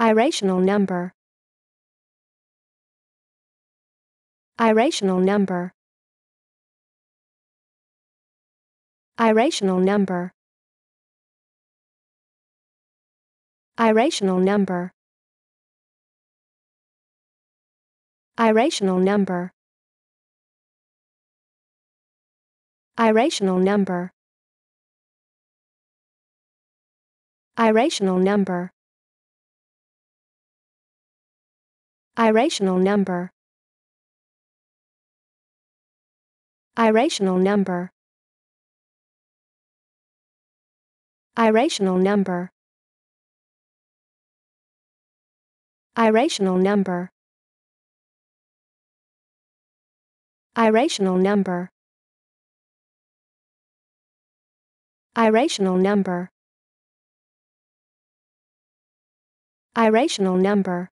Irrational number. Irrational number. Irrational number. Irrational number. Irrational number. Irrational number. Irrational number. Irrational number. Irrational number. Irrational number. Irrational number. Irrational number. Irrational number. Irrational number.